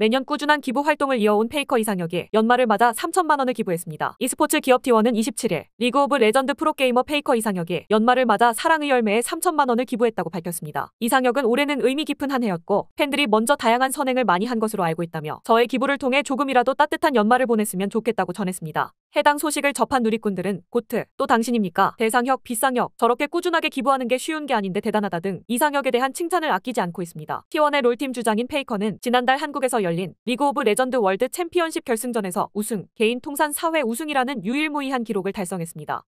매년 꾸준한 기부 활동을 이어온 페이커 이상혁이 연말을 맞아 3천만 원을 기부했습니다. 이스포츠 기업 T1은 27일 리그 오브 레전드 프로게이머 페이커 이상혁이 연말을 맞아 사랑의 열매에 3천만 원을 기부했다고 밝혔습니다. 이상혁은 올해는 의미 깊은 한 해였고 팬들이 먼저 다양한 선행을 많이 한 것으로 알고 있다며 저의 기부를 통해 조금이라도 따뜻한 연말을 보냈으면 좋겠다고 전했습니다. 해당 소식을 접한 누리꾼들은 고트, 또 당신입니까? 대상혁, 비상혁, 저렇게 꾸준하게 기부하는 게 쉬운 게 아닌데 대단하다 등 이상혁에 대한 칭찬을 아끼지 않고 있습니다. T1의 롤팀 주장인 페이커는 지난달 한국에서 열린 리그 오브 레전드 월드 챔피언십 결승전에서 우승, 개인 통산 4회 우승이라는 유일무이한 기록을 달성했습니다.